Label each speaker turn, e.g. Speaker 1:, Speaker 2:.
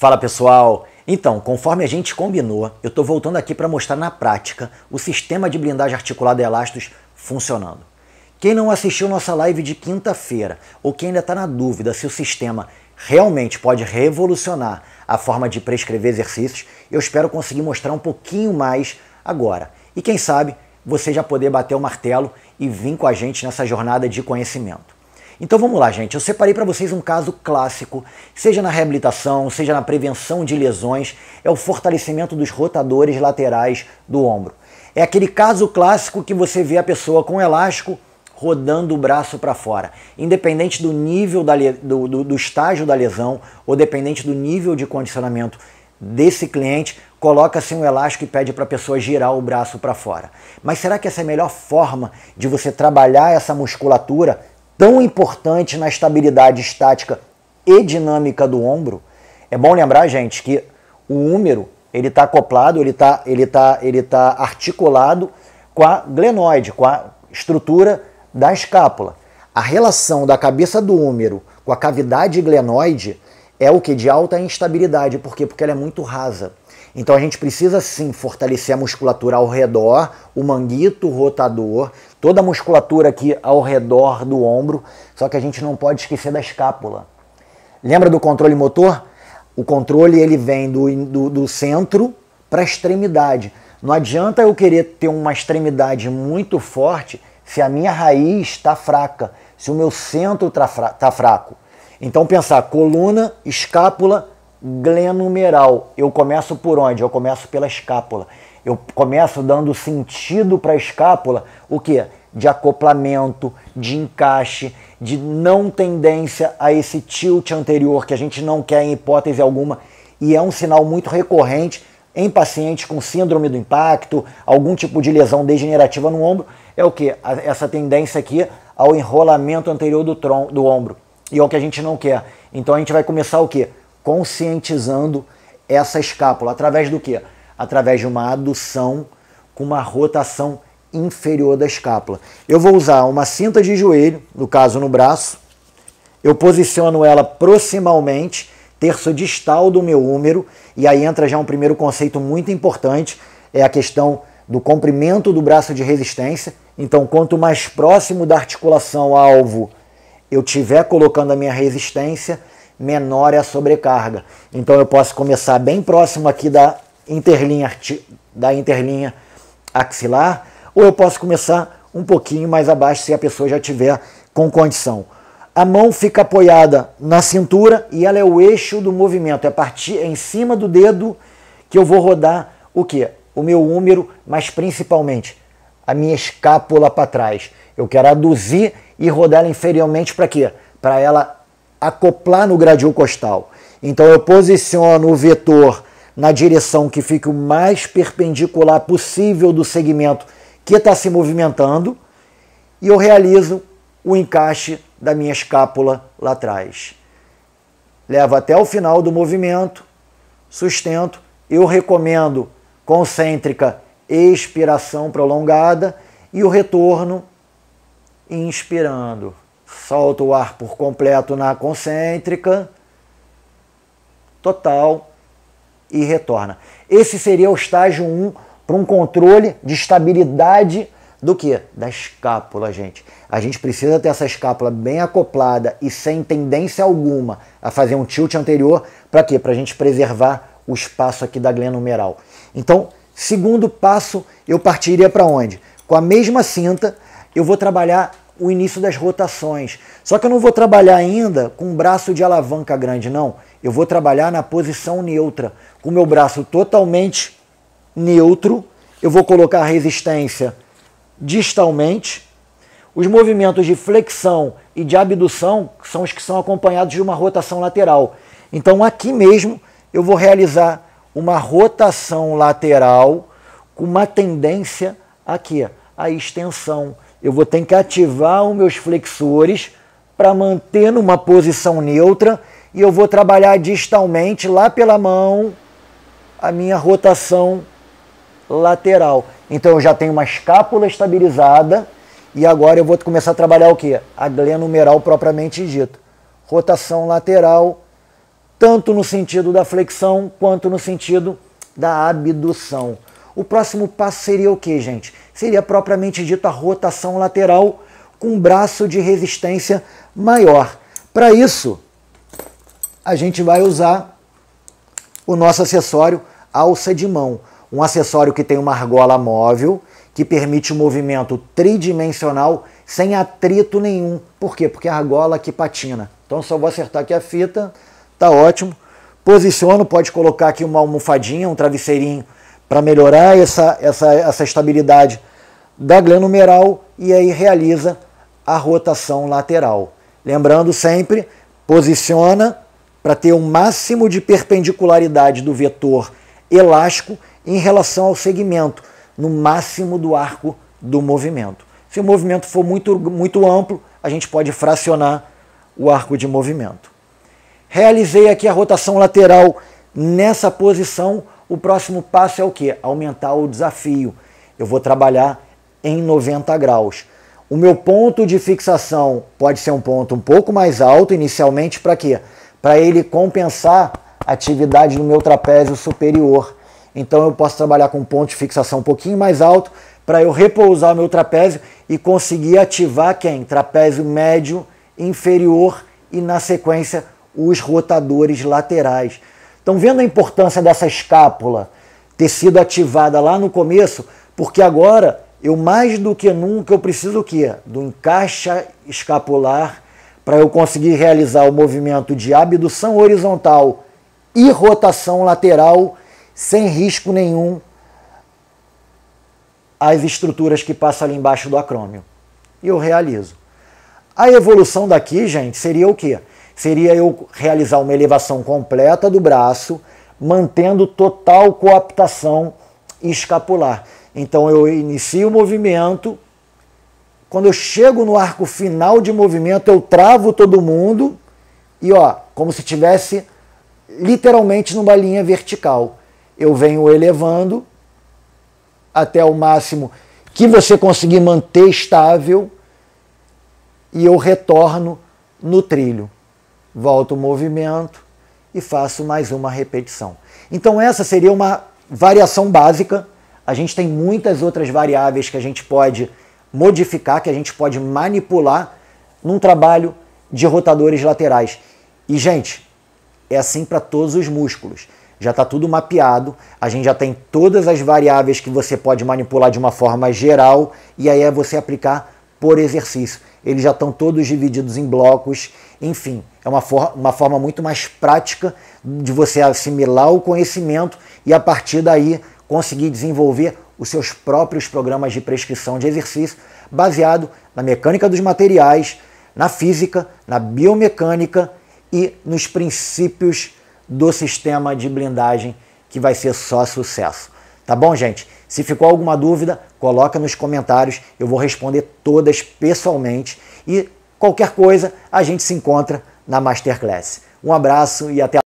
Speaker 1: Fala pessoal! Então, conforme a gente combinou, eu estou voltando aqui para mostrar na prática o sistema de blindagem articulada Elastos funcionando. Quem não assistiu nossa live de quinta-feira ou quem ainda está na dúvida se o sistema realmente pode revolucionar a forma de prescrever exercícios, eu espero conseguir mostrar um pouquinho mais agora. E quem sabe você já poder bater o martelo e vir com a gente nessa jornada de conhecimento. Então vamos lá, gente. Eu separei para vocês um caso clássico, seja na reabilitação, seja na prevenção de lesões, é o fortalecimento dos rotadores laterais do ombro. É aquele caso clássico que você vê a pessoa com elástico rodando o braço para fora, independente do nível da, do, do, do estágio da lesão ou dependente do nível de condicionamento desse cliente, coloca-se um elástico e pede para a pessoa girar o braço para fora. Mas será que essa é a melhor forma de você trabalhar essa musculatura tão importante na estabilidade estática e dinâmica do ombro. É bom lembrar, gente, que o húmero ele está acoplado, ele está ele tá, ele tá articulado com a glenoide, com a estrutura da escápula. A relação da cabeça do húmero com a cavidade glenoide é o que de alta instabilidade, por quê? Porque ela é muito rasa. Então a gente precisa sim fortalecer a musculatura ao redor, o manguito rotador, toda a musculatura aqui ao redor do ombro, só que a gente não pode esquecer da escápula. Lembra do controle motor? O controle ele vem do, do, do centro para a extremidade. Não adianta eu querer ter uma extremidade muito forte se a minha raiz está fraca, se o meu centro está tá fraco. Então pensar coluna, escápula, glenumeral. Eu começo por onde? Eu começo pela escápula. Eu começo dando sentido para a escápula, o que? De acoplamento, de encaixe, de não tendência a esse tilt anterior que a gente não quer em hipótese alguma e é um sinal muito recorrente em pacientes com síndrome do impacto, algum tipo de lesão degenerativa no ombro, é o que? Essa tendência aqui ao enrolamento anterior do, tron, do ombro. E é o que a gente não quer. Então a gente vai começar o que? Conscientizando essa escápula. Através do que? através de uma adução com uma rotação inferior da escápula. Eu vou usar uma cinta de joelho, no caso no braço, eu posiciono ela proximalmente, terço distal do meu úmero, e aí entra já um primeiro conceito muito importante, é a questão do comprimento do braço de resistência. Então, quanto mais próximo da articulação alvo eu tiver colocando a minha resistência, menor é a sobrecarga. Então, eu posso começar bem próximo aqui da interlinha, da interlinha axilar, ou eu posso começar um pouquinho mais abaixo se a pessoa já tiver com condição. A mão fica apoiada na cintura e ela é o eixo do movimento, é partir é em cima do dedo que eu vou rodar o que? O meu úmero, mas principalmente a minha escápula para trás. Eu quero aduzir e rodar ela inferiormente para quê? Para ela acoplar no gradil costal. Então eu posiciono o vetor na direção que fique o mais perpendicular possível do segmento que está se movimentando e eu realizo o encaixe da minha escápula lá atrás. Levo até o final do movimento, sustento. Eu recomendo concêntrica, expiração prolongada e o retorno inspirando. Solto o ar por completo na concêntrica, total e retorna. Esse seria o estágio 1 um, para um controle de estabilidade do que? Da escápula, gente. A gente precisa ter essa escápula bem acoplada e sem tendência alguma a fazer um tilt anterior para quê? Para a gente preservar o espaço aqui da glena numeral. Então, segundo passo, eu partiria para onde? Com a mesma cinta, eu vou trabalhar o início das rotações. Só que eu não vou trabalhar ainda com um braço de alavanca grande, não. Eu vou trabalhar na posição neutra, com o meu braço totalmente neutro, eu vou colocar a resistência distalmente. Os movimentos de flexão e de abdução são os que são acompanhados de uma rotação lateral. Então aqui mesmo eu vou realizar uma rotação lateral com uma tendência aqui, a extensão. Eu vou ter que ativar os meus flexores para manter numa posição neutra e eu vou trabalhar distalmente lá pela mão a minha rotação lateral. Então eu já tenho uma escápula estabilizada e agora eu vou começar a trabalhar o que? A glenumeral propriamente dito. Rotação lateral, tanto no sentido da flexão quanto no sentido da abdução. O próximo passo seria o que, gente? Seria propriamente dito a rotação lateral com um braço de resistência maior. Para isso, a gente vai usar o nosso acessório alça de mão. Um acessório que tem uma argola móvel, que permite o um movimento tridimensional sem atrito nenhum. Por quê? Porque é a argola que patina. Então só vou acertar aqui a fita, tá ótimo. Posiciono, pode colocar aqui uma almofadinha, um travesseirinho para melhorar essa, essa, essa estabilidade da glã e aí realiza a rotação lateral. Lembrando sempre, posiciona, para ter um máximo de perpendicularidade do vetor elástico em relação ao segmento, no máximo do arco do movimento. Se o movimento for muito, muito amplo, a gente pode fracionar o arco de movimento. Realizei aqui a rotação lateral nessa posição. O próximo passo é o que? Aumentar o desafio. Eu vou trabalhar em 90 graus. O meu ponto de fixação pode ser um ponto um pouco mais alto inicialmente para quê? para ele compensar a atividade no meu trapézio superior. Então eu posso trabalhar com um ponto de fixação um pouquinho mais alto para eu repousar o meu trapézio e conseguir ativar quem? Trapézio médio, inferior e na sequência os rotadores laterais. Então vendo a importância dessa escápula ter sido ativada lá no começo, porque agora eu mais do que nunca eu preciso o quê? Do encaixa escapular para eu conseguir realizar o movimento de abdução horizontal e rotação lateral sem risco nenhum às estruturas que passam ali embaixo do acrômio. E eu realizo. A evolução daqui, gente, seria o quê? Seria eu realizar uma elevação completa do braço, mantendo total coaptação escapular. Então eu inicio o movimento quando eu chego no arco final de movimento, eu travo todo mundo e ó, como se tivesse literalmente numa linha vertical. Eu venho elevando até o máximo que você conseguir manter estável e eu retorno no trilho. Volto o movimento e faço mais uma repetição. Então essa seria uma variação básica. A gente tem muitas outras variáveis que a gente pode modificar, que a gente pode manipular num trabalho de rotadores laterais. E, gente, é assim para todos os músculos. Já está tudo mapeado, a gente já tem todas as variáveis que você pode manipular de uma forma geral e aí é você aplicar por exercício. Eles já estão todos divididos em blocos, enfim, é uma, for uma forma muito mais prática de você assimilar o conhecimento e a partir daí conseguir desenvolver os seus próprios programas de prescrição de exercício, baseado na mecânica dos materiais, na física, na biomecânica e nos princípios do sistema de blindagem que vai ser só sucesso. Tá bom, gente? Se ficou alguma dúvida, coloca nos comentários, eu vou responder todas pessoalmente e qualquer coisa, a gente se encontra na masterclass. Um abraço e até